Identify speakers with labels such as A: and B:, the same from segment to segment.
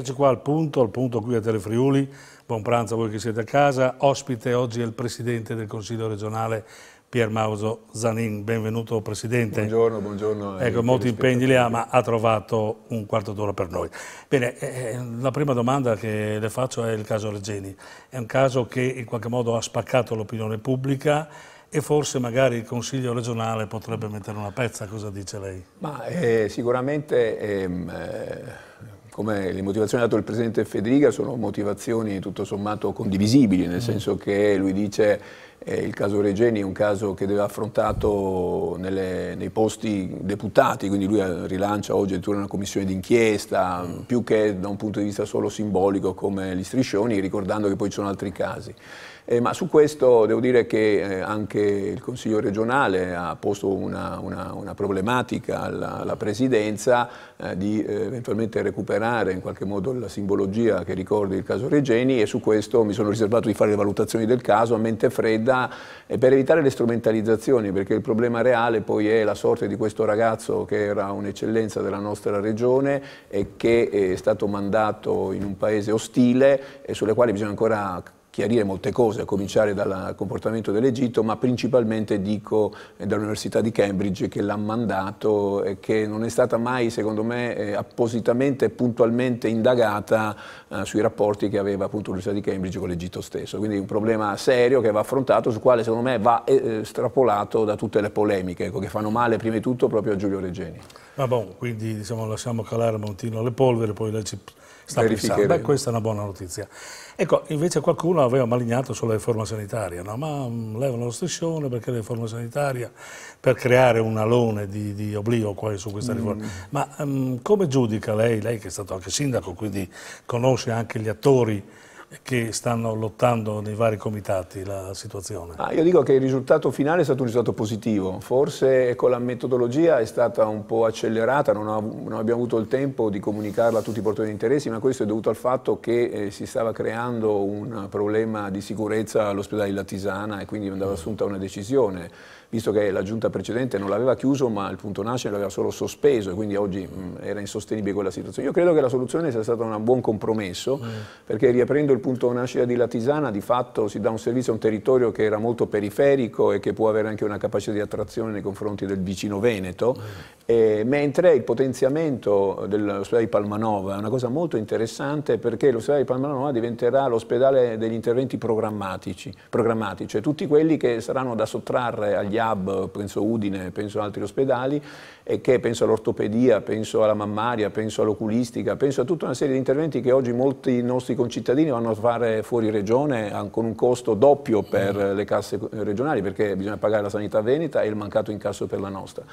A: Eccoci qua al punto, al punto qui a Telefriuli. Buon pranzo a voi che siete a casa. Ospite oggi è il Presidente del Consiglio regionale Pier Mauso Zanin. Benvenuto Presidente. Buongiorno, buongiorno. Ecco, molti impegni li ha, ma ha trovato un quarto d'ora per noi. Bene, eh, eh, la prima domanda che le faccio è il caso Regeni. È un caso che in qualche modo ha spaccato l'opinione pubblica e forse magari il Consiglio regionale potrebbe mettere una pezza, cosa dice lei?
B: Ma eh, sicuramente ehm, eh, come le motivazioni date dal Presidente Federica sono motivazioni tutto sommato condivisibili, nel mm. senso che lui dice eh, il caso Regeni è un caso che deve affrontato nelle, nei posti deputati, quindi lui eh, rilancia oggi addirittura una commissione d'inchiesta, mm. più che da un punto di vista solo simbolico come gli striscioni, ricordando che poi ci sono altri casi. Eh, ma su questo devo dire che eh, anche il Consiglio regionale ha posto una, una, una problematica alla, alla Presidenza eh, di eh, eventualmente recuperare in qualche modo la simbologia che ricordi il caso Regeni e su questo mi sono riservato di fare le valutazioni del caso a mente fredda per evitare le strumentalizzazioni perché il problema reale poi è la sorte di questo ragazzo che era un'eccellenza della nostra regione e che è stato mandato in un paese ostile e sulle quali bisogna ancora chiarire molte cose, a cominciare dal comportamento dell'Egitto, ma principalmente dico eh, dall'Università di Cambridge che l'ha mandato e che non è stata mai, secondo me, eh, appositamente e puntualmente indagata eh, sui rapporti che aveva appunto l'Università di Cambridge con l'Egitto stesso. Quindi un problema serio che va affrontato, sul quale secondo me va estrapolato eh, da tutte le polemiche, ecco, che fanno male prima di tutto proprio a Giulio Regeni.
A: Ah, bon, quindi diciamo, lasciamo calare Montino le polvere, poi lei ci sta pensando. Beh, questa è una buona notizia. Ecco, invece qualcuno ha aveva malignato sulla riforma sanitaria, no? ma mm, levano lo striscione perché la riforma sanitaria, per creare un alone di, di oblio su questa mm. riforma. Mm. Ma um, come giudica lei, lei che è stato anche sindaco, quindi conosce anche gli attori che stanno lottando nei vari comitati la situazione?
B: Ah, io dico che il risultato finale è stato un risultato positivo, forse con la metodologia è stata un po' accelerata, non, ho, non, abbiamo avuto il tempo di comunicarla a tutti i portatori di interessi, ma questo è dovuto al fatto che eh, si stava creando un problema di sicurezza all'ospedale di Latisana e quindi andava assunta una decisione visto che la giunta precedente non l'aveva chiuso ma il punto nascere l'aveva solo sospeso e quindi oggi mh, mm, era insostenibile quella situazione. Io credo che la soluzione sia stata un buon compromesso mm. perché riaprendo il punto nascita di Latisana di fatto si dà un servizio a un territorio che era molto periferico e che può avere anche una capacità di attrazione nei confronti del vicino Veneto, mm. e, mentre il potenziamento dell'ospedale di Palmanova è una cosa molto interessante perché l'ospedale di Palmanova diventerà l'ospedale degli interventi programmatici, programmati, cioè tutti quelli che saranno da sottrarre agli hub, penso a Udine, penso ad altri ospedali, e che penso all'ortopedia, penso alla mammaria, penso all'oculistica, penso a tutta una serie di interventi che oggi molti nostri concittadini vanno a fare fuori regione con un costo doppio per mm. le casse regionali, perché bisogna pagare la sanità veneta e il mancato incasso per la nostra.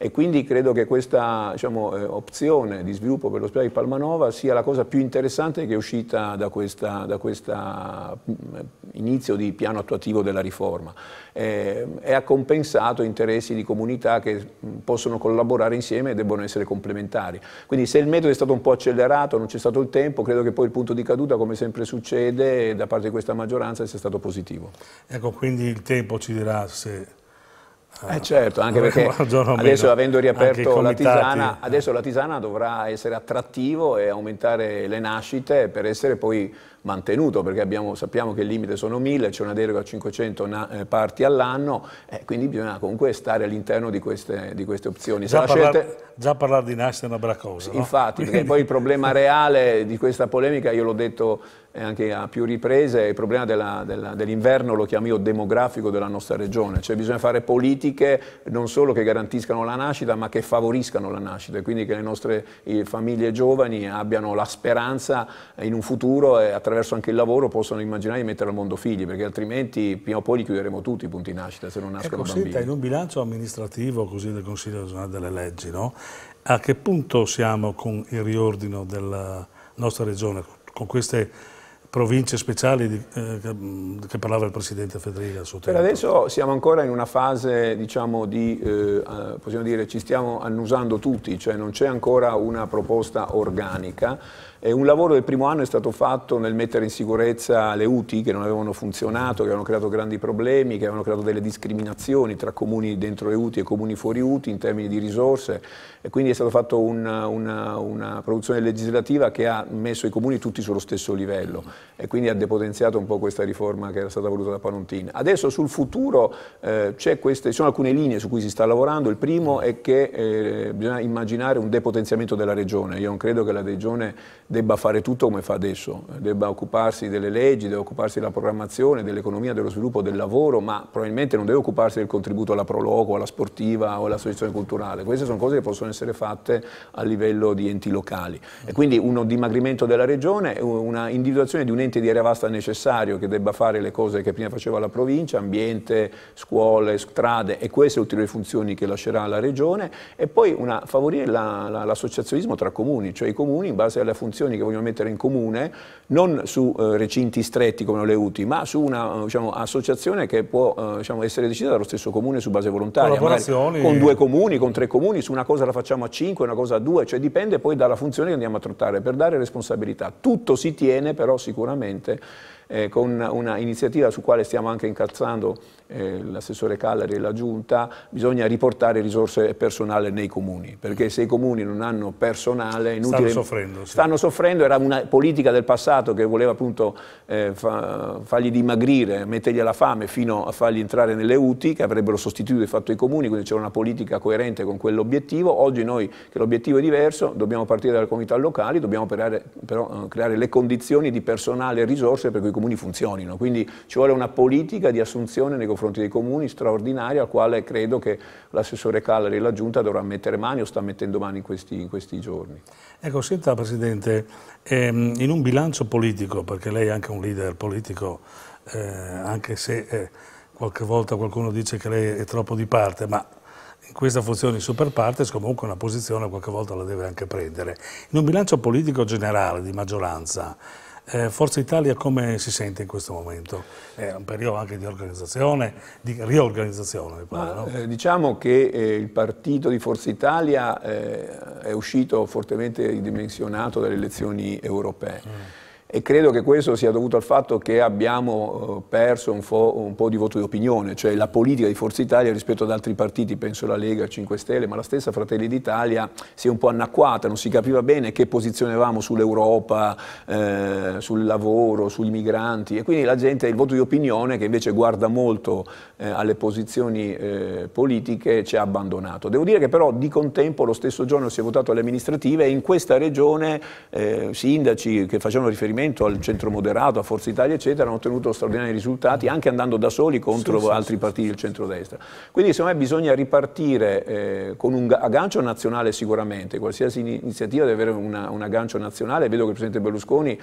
B: E quindi credo che questa diciamo, eh, opzione di sviluppo per l'ospedale di Palmanova sia la cosa più interessante che è uscita da questo mm, inizio di piano attuativo della riforma. Eh, è accompagnato compensato interessi di comunità che mm, possono collaborare insieme e debbono essere complementari. Quindi se il metodo è stato un po' accelerato, non c'è stato il tempo, credo che poi il punto di caduta, come sempre succede, da parte di questa maggioranza sia stato positivo.
A: Ecco, quindi il tempo ci dirà se
B: eh certo, anche perché adesso avendo riaperto la tisana, adesso la tisana dovrà essere attrattivo e aumentare le nascite per essere poi mantenuto, perché abbiamo, sappiamo che il limite sono 1000, c'è una deroga a 500 eh, parti all'anno, eh, quindi bisogna comunque stare all'interno di queste, di queste opzioni. Già, parlar, scelte...
A: già, parlare di nascita è una braccosa. Sì, no? Infatti, perché poi il
B: problema reale di questa polemica, io l'ho detto anche a più riprese, il problema dell'inverno lo chiamo io demografico della nostra regione, cioè bisogna fare politiche non solo che garantiscano la nascita ma che favoriscano la nascita, e quindi che le nostre famiglie giovani abbiano la speranza in un futuro e attraverso anche il lavoro possano immaginare di mettere al mondo figli, perché altrimenti prima o poi li chiuderemo tutti i punti nascita se non nascono ecco, bambini. Senta, in
A: un bilancio amministrativo così del Consiglio regionale delle leggi, no? a che punto siamo con il riordino della nostra regione, con queste province speciali di, eh, che mm, parlava il Presidente Federica.
B: Per adesso siamo ancora in una fase, diciamo, di, eh, eh, possiamo dire, ci stiamo annusando tutti, cioè non c'è ancora una proposta organica. E un lavoro del primo anno è stato fatto nel mettere in sicurezza le UTI che non avevano funzionato, che avevano creato grandi problemi, che avevano creato delle discriminazioni tra comuni dentro le UTI e comuni fuori UTI in termini di risorse e quindi è stata fatta una, una, una produzione legislativa che ha messo i comuni tutti sullo stesso livello e quindi ha depotenziato un po' questa riforma che era stata voluta da Panontin. Adesso sul futuro eh, queste, ci sono alcune linee su cui si sta lavorando, il primo è che eh, bisogna immaginare un depotenziamento della regione, io non credo che la regione debba fare tutto come fa adesso, debba occuparsi delle leggi, deve occuparsi della programmazione, dell'economia, dello sviluppo, del lavoro, ma probabilmente non deve occuparsi del contributo alla Proloco, alla sportiva o all'associazione culturale, queste sono cose che possono essere fatte a livello di enti locali e quindi uno dimagrimento della regione, una individuazione di di un ente di area vasta necessario che debba fare le cose che prima faceva la provincia, ambiente, scuole, strade e queste ulteriori funzioni che lascerà la regione e poi una, favorire l'associazionismo la, la, tra comuni, cioè i comuni in base alle funzioni che vogliono mettere in comune, non su eh, recinti stretti come le UTI, ma su un'associazione eh, diciamo, che può eh, diciamo, essere decisa dallo stesso comune su base volontaria, con due comuni, con tre comuni, su una cosa la facciamo a cinque, una cosa a due, cioè dipende poi dalla funzione che andiamo a trattare, per dare responsabilità. Tutto si tiene però sicuramente sicuramente, eh, con una iniziativa su quale stiamo anche incalzando eh, l'assessore Callari e la Giunta, bisogna riportare risorse e personale nei comuni, perché se i comuni non hanno personale inutile, stanno soffrendo. Sì. Stanno soffrendo, era una politica del passato che voleva appunto eh, fa, fargli dimagrire, mettergli alla fame fino a fargli entrare nelle UTI che avrebbero sostituito di fatto i comuni, quindi c'era una politica coerente con quell'obiettivo, oggi noi che l'obiettivo è diverso, dobbiamo partire dalle comunità locali, dobbiamo operare, però, eh, creare le condizioni di personale e risorse perché i comuni funzionino, quindi ci vuole una politica di assunzione nei confronti confronti dei comuni straordinaria, al quale credo che l'assessore Callari e la Giunta dovrà mettere mani o sta mettendo mani in questi, in questi giorni.
A: Ecco, senta Presidente, ehm, in un bilancio politico, perché lei è anche un leader politico, eh, anche se eh, qualche volta qualcuno dice che lei è troppo di parte, ma in questa funzione di super partes comunque una posizione qualche volta la deve anche prendere. In un bilancio politico generale di maggioranza, eh, Forza Italia come si sente in questo momento? È un periodo anche di organizzazione, di riorganizzazione mi
B: pare, no? eh, Diciamo che eh, il partito di Forza Italia eh, è uscito fortemente ridimensionato dalle elezioni europee. Mm e credo che questo sia dovuto al fatto che abbiamo eh, perso un po', un po', di voto di opinione, cioè la politica di Forza Italia rispetto ad altri partiti, penso alla Lega, 5 Stelle, ma la stessa Fratelli d'Italia si è un po' anacquata, non si capiva bene che posizione avevamo sull'Europa, eh, sul lavoro, sui migranti e quindi la gente, il voto di opinione che invece guarda molto eh, alle posizioni eh, politiche ci ha abbandonato. Devo dire che però di contempo lo stesso giorno si è votato alle amministrative e in questa regione eh, sindaci che facevano riferimento movimento, al centro moderato, a Forza Italia, eccetera, hanno ottenuto straordinari risultati anche andando da soli contro sì, altri sì, partiti del centro-destra. Quindi secondo me bisogna ripartire eh, con un aggancio nazionale sicuramente, qualsiasi iniziativa deve avere una, un aggancio nazionale, vedo che il Presidente Berlusconi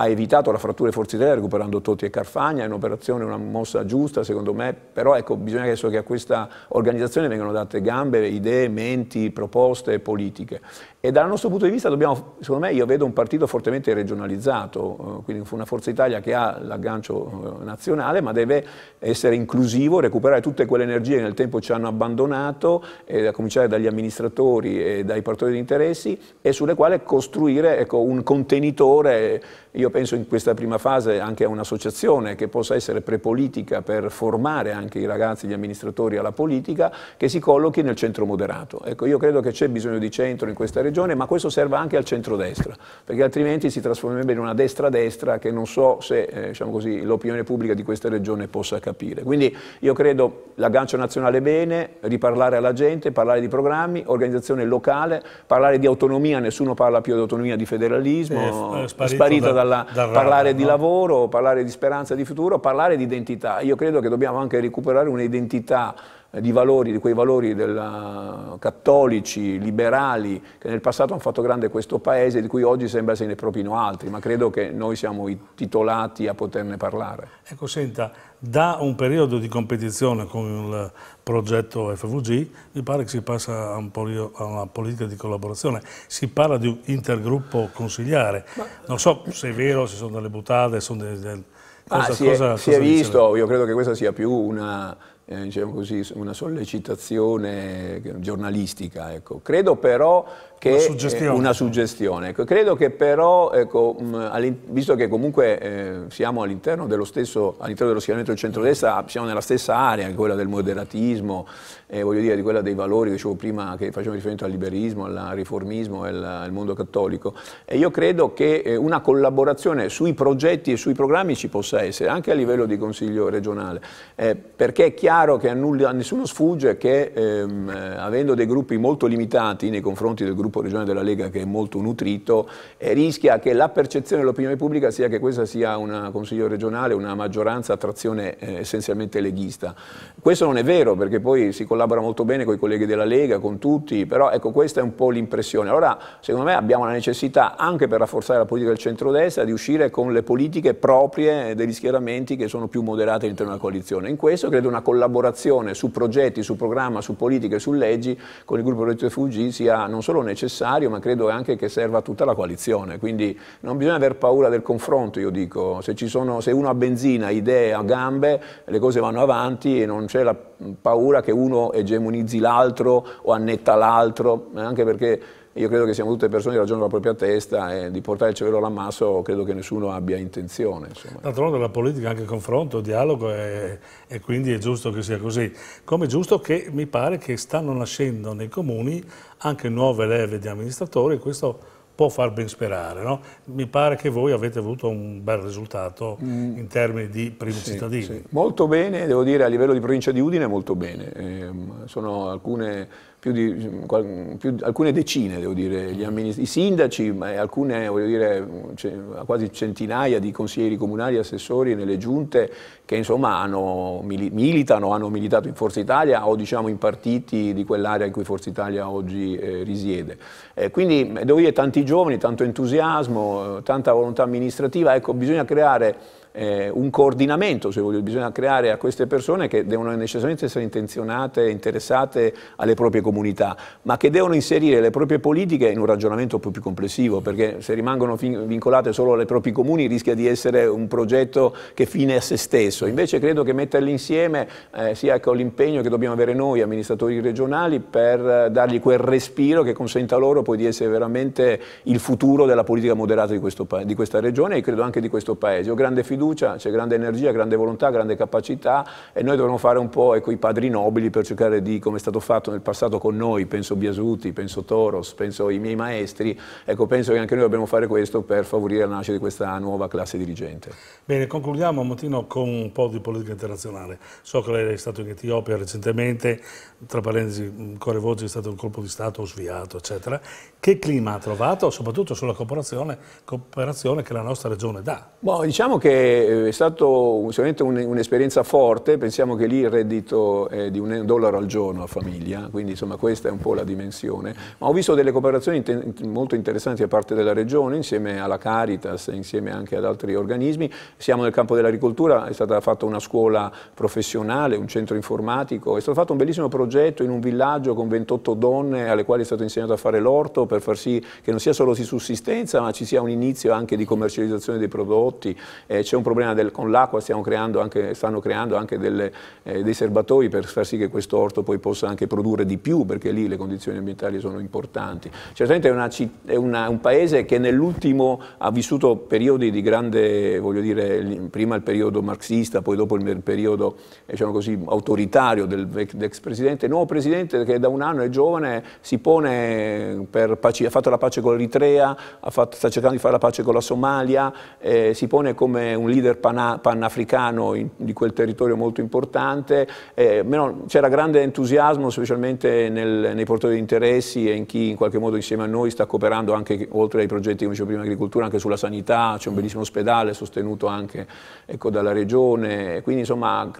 B: ha evitato la frattura di Forza Italia recuperando Totti e Carfagna, è un'operazione, una mossa giusta secondo me, però ecco, bisogna adesso che a questa organizzazione vengano date gambe, idee, menti, proposte politiche. E dal nostro punto di vista dobbiamo, secondo me io vedo un partito fortemente regionalizzato, eh, quindi una Forza Italia che ha l'aggancio eh, nazionale ma deve essere inclusivo, recuperare tutte quelle energie che nel tempo ci hanno abbandonato, eh, a cominciare dagli amministratori e dai portatori di interessi e sulle quali costruire ecco, un contenitore. Eh, io io penso in questa prima fase anche a un'associazione che possa essere prepolitica per formare anche i ragazzi, gli amministratori alla politica, che si collochi nel centro moderato. Ecco, io credo che c'è bisogno di centro in questa regione, ma questo serve anche al centro-destra, perché altrimenti si trasformerebbe in una destra-destra che non so se eh, diciamo l'opinione pubblica di questa regione possa capire. Quindi io credo l'aggancio nazionale bene, riparlare alla gente, parlare di programmi, organizzazione locale, parlare di autonomia, nessuno parla più di autonomia, di federalismo, è eh, eh, sparita, sparita dalla senza parlare no? di lavoro, parlare di speranza di futuro, parlare di identità. Io credo che dobbiamo anche recuperare un'identità eh, di, valori, di quei valori della, eh, cattolici, liberali, che nel passato hanno fatto grande questo paese, di cui oggi sembra se ne propino altri, ma credo che noi siamo i titolati a poterne parlare.
A: Ecco, senta, da un periodo di competizione con il progetto FVG, mi pare che si passa a, un a una politica di collaborazione. Si parla di un intergruppo consigliare. Ma... Non so se è vero, se sono delle buttate, sono delle... Ah, cosa, ah, si, è, cosa si è visto,
B: io credo che questa sia più una eh, diciamo così, una sollecitazione eh, giornalistica. Ecco. Credo però che una suggestione. Eh, una suggestione. Ecco, credo che però, ecco, mm, visto che comunque eh, siamo all'interno dello stesso all'interno dello schieramento del centrodestra, siamo nella stessa area, quella del moderatismo, eh, voglio dire, di quella dei valori che dicevo prima, che facevo riferimento al liberismo, al riformismo e al, mondo cattolico. E io credo che eh, una collaborazione sui progetti e sui programmi ci possa essere, anche a livello di Consiglio regionale, eh, perché è chiaro che a, nulla, a nessuno sfugge che ehm, eh, avendo dei gruppi molto limitati nei confronti del gruppo gruppo regionale della Lega che è molto nutrito, eh, rischia che la percezione dell'opinione pubblica sia che questa sia un consiglio regionale, una maggioranza a trazione eh, essenzialmente leghista. Questo non è vero perché poi si collabora molto bene con i colleghi della Lega, con tutti, però ecco questa è un po' l'impressione. Allora secondo me abbiamo la necessità anche per rafforzare la politica del centrodestra di uscire con le politiche proprie degli schieramenti che sono più moderate all'interno della coalizione. In questo credo una collaborazione su progetti, su programma, su politiche, su leggi con il gruppo Reto Fugi sia non solo necessaria, necessario, ma credo anche che serva a tutta la coalizione. Quindi non bisogna aver paura del confronto, io dico. Se, sono, se uno ha benzina, idee, ha gambe, le cose vanno avanti e non c'è la paura che uno egemonizzi l'altro o annetta l'altro, anche perché io credo che siamo tutte persone che ragionano con la propria testa e di portare il cervello all'ammasso credo che nessuno abbia intenzione.
A: D'altronde la politica è anche confronto, dialogo e, e quindi è giusto che sia così. Come è giusto che mi pare che stanno nascendo nei comuni anche nuove leve di amministratori e questo può far ben sperare. No? Mi pare che voi avete avuto un bel risultato mm. in termini di primi sì, cittadini. Sì.
B: Molto bene, devo dire, a livello di provincia di Udine molto bene. Eh, sono alcune più di più, alcune decine, devo dire, mm. i sindaci, ma alcune, voglio dire, quasi centinaia di consiglieri comunali e assessori nelle giunte che insomma hanno, militano, hanno militato in Forza Italia o diciamo in partiti di quell'area in cui Forza Italia oggi eh, risiede. Eh, quindi devo dire tanti giovani, tanto entusiasmo, eh, tanta volontà amministrativa, ecco bisogna creare eh, un coordinamento, se voglio, bisogna creare a queste persone che devono necessariamente essere intenzionate, interessate alle proprie comunità, ma che devono inserire le proprie politiche in un ragionamento un po' più complessivo, perché se rimangono vincolate solo alle proprie comuni rischia di essere un progetto che fine a se stesso. Invece credo che metterli insieme eh, sia con l'impegno che dobbiamo avere noi amministratori regionali per eh, dargli quel respiro che consenta loro poi di essere veramente il futuro della politica moderata di, questo, di questa regione e credo anche di questo Paese. Ho grande fiducia fiducia, c'è grande energia, grande volontà, grande capacità e noi dovremmo fare un po' ecco, i padri nobili per cercare di, come è stato fatto nel passato con noi, penso Biasuti, penso Toros, penso i miei maestri, ecco, penso che anche noi dobbiamo fare questo per favorire la nascita di questa nuova classe dirigente.
A: Bene, concludiamo Montino con un po' di politica internazionale. So che lei è stato in Etiopia recentemente, tra parentesi, Corevoggi è stato un colpo di Stato sviato, eccetera. Che clima ha trovato, soprattutto sulla cooperazione, cooperazione che la nostra regione dà?
B: Boh, diciamo che eh, è stata sicuramente un'esperienza forte, pensiamo che lì il reddito è di un dollaro al giorno a famiglia, quindi insomma questa è un po' la dimensione, ma ho visto delle cooperazioni molto interessanti da parte della Regione, insieme alla Caritas, insieme anche ad altri organismi, siamo nel campo dell'agricoltura, è stata fatta una scuola professionale, un centro informatico, è stato fatto un bellissimo progetto in un villaggio con 28 donne alle quali è stato insegnato a fare l'orto per far sì che non sia solo di sussistenza ma ci sia un inizio anche di commercializzazione dei prodotti, eh, c'è un problema del, con l'acqua, stanno creando anche delle, eh, dei serbatoi per far sì che questo orto poi possa anche produrre di più, perché lì le condizioni ambientali sono importanti. Certamente è, una, è una, un paese che nell'ultimo ha vissuto periodi di grande, voglio dire, prima il periodo marxista, poi dopo il periodo diciamo così, autoritario dell'ex presidente, nuovo presidente che da un anno è giovane, si pone per pace, ha fatto la pace con l'Eritrea, sta cercando di fare la pace con la Somalia, eh, si pone come un un leader panafricano in, di quel territorio molto importante, eh, c'era grande entusiasmo specialmente nel, nei portatori di interessi e in chi in qualche modo insieme a noi sta cooperando anche oltre ai progetti come dicevo prima agricoltura anche sulla sanità, c'è un mm. bellissimo ospedale sostenuto anche ecco, dalla regione, quindi insomma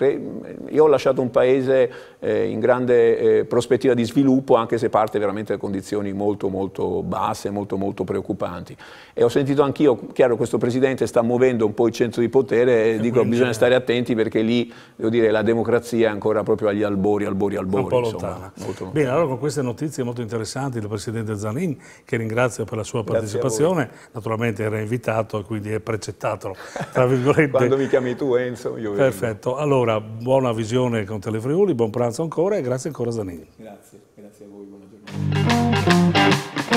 B: io ho lasciato un paese eh, in grande eh, prospettiva di sviluppo anche se parte veramente da condizioni molto molto basse, molto molto preoccupanti e ho sentito anch'io, chiaro questo presidente sta muovendo un po' i centri esercito di potere, e dico bisogna stare attenti perché lì devo dire, la democrazia è ancora proprio agli albori, albori, albori. Un po' lontana. Molto... Bene,
A: allora con queste notizie molto interessanti il Presidente Zanin, che ringrazio per la sua partecipazione, naturalmente era invitato e quindi è precettato, tra virgolette. Quando mi
B: chiami tu Enzo, eh, io... Perfetto,
A: vengo. allora buona visione con Telefriuli, buon pranzo ancora e grazie ancora Zanin.
B: Grazie, grazie a voi, buona giornata.